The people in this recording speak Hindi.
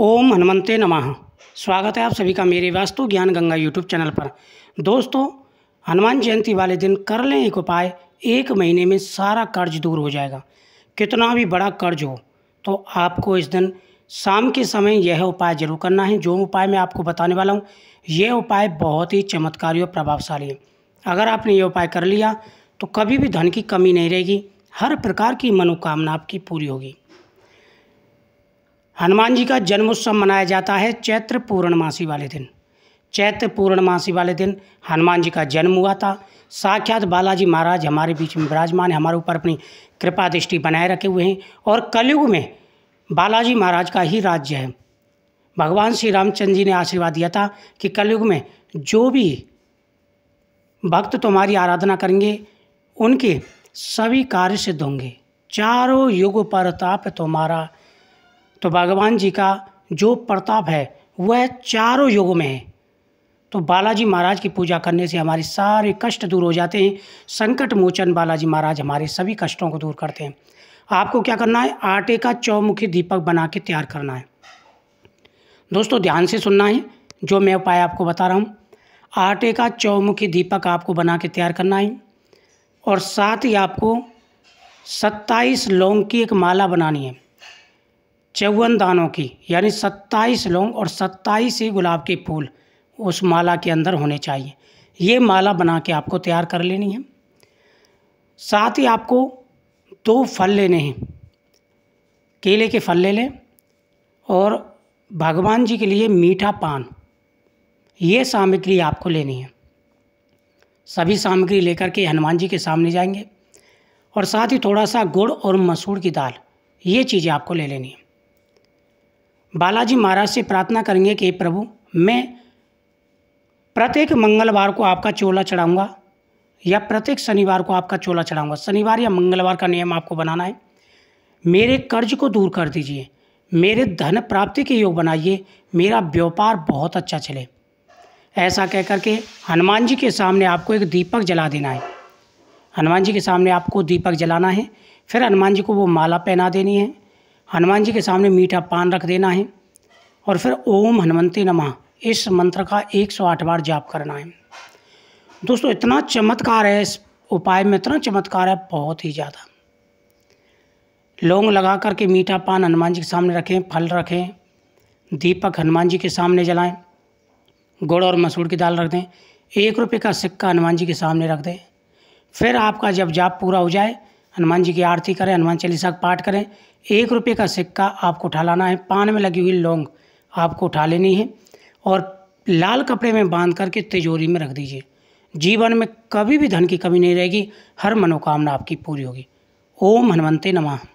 ओम हनुमते नमः स्वागत है आप सभी का मेरे वास्तु ज्ञान गंगा यूट्यूब चैनल पर दोस्तों हनुमान जयंती वाले दिन कर लें एक उपाय एक महीने में सारा कर्ज दूर हो जाएगा कितना भी बड़ा कर्ज हो तो आपको इस दिन शाम के समय यह उपाय जरूर करना है जो उपाय मैं आपको बताने वाला हूँ यह उपाय बहुत ही चमत्कारी और प्रभावशाली है अगर आपने ये उपाय कर लिया तो कभी भी धन की कमी नहीं रहेगी हर प्रकार की मनोकामना आपकी पूरी होगी हनुमान जी का जन्मोत्सव मनाया जाता है चैत्र पूर्णमासी वाले दिन चैत्र पूर्णमासी वाले दिन हनुमान जी का जन्म हुआ था साक्षात बालाजी महाराज हमारे बीच में विराजमान है हमारे ऊपर अपनी कृपा दृष्टि बनाए रखे हुए हैं और कलयुग में बालाजी महाराज का ही राज्य है भगवान श्री रामचंद्र जी ने आशीर्वाद दिया था कि कलयुग में जो भी भक्त तुम्हारी आराधना करेंगे उनके सभी कार्य सिद्ध होंगे चारों युग पर ताप तुम्हारा तो भगवान जी का जो प्रताप है वह चारों युगों में है तो बालाजी महाराज की पूजा करने से हमारे सारे कष्ट दूर हो जाते हैं संकट मोचन बालाजी महाराज हमारे सभी कष्टों को दूर करते हैं आपको क्या करना है आटे का चौमुखी दीपक बना के तैयार करना है दोस्तों ध्यान से सुनना है जो मैं उपाय आपको बता रहा हूँ आटे का चौमुखी दीपक आपको बना के तैयार करना है और साथ ही आपको सत्ताईस लौंग की एक माला बनानी है चौवन दानों की यानी सत्ताईस लौंग और सत्ताईस ही गुलाब के फूल उस माला के अंदर होने चाहिए ये माला बना के आपको तैयार कर लेनी है साथ ही आपको दो फल लेने हैं केले के फल ले लें और भगवान जी के लिए मीठा पान ये सामग्री आपको लेनी है सभी सामग्री लेकर के हनुमान जी के सामने जाएंगे और साथ ही थोड़ा सा गुड़ और मसूर की दाल ये चीज़ें आपको ले लेनी है बालाजी महाराज से प्रार्थना करेंगे कि प्रभु मैं प्रत्येक मंगलवार को आपका चोला चढ़ाऊँगा या प्रत्येक शनिवार को आपका चोला चढ़ाऊँगा शनिवार या मंगलवार का नियम आपको बनाना है मेरे कर्ज को दूर कर दीजिए मेरे धन प्राप्ति के योग बनाइए मेरा व्यापार बहुत अच्छा चले ऐसा कह करके हनुमान जी के सामने आपको एक दीपक जला देना है हनुमान जी के सामने आपको दीपक जलाना है फिर हनुमान जी को वो माला पहना देनी है हनुमान जी के सामने मीठा पान रख देना है और फिर ओम हनुमंते नमः इस मंत्र का 108 बार जाप करना है दोस्तों इतना चमत्कार है इस उपाय में इतना चमत्कार है बहुत ही ज़्यादा लौंग लगा करके मीठा पान हनुमान जी के सामने रखें फल रखें दीपक हनुमान जी के सामने जलाएं गुड़ और मसूर की दाल रख दें एक रुपये का सिक्का हनुमान जी के सामने रख दें फिर आपका जब जाप पूरा हो जाए हनुमान जी की आरती करें हनुमान चालीसा का पाठ करें एक रुपये का सिक्का आपको उठा लाना है पान में लगी हुई लौंग आपको उठा लेनी है और लाल कपड़े में बांध करके तिजोरी में रख दीजिए जीवन में कभी भी धन की कमी नहीं रहेगी हर मनोकामना आपकी पूरी होगी ओम हनुमंते नमः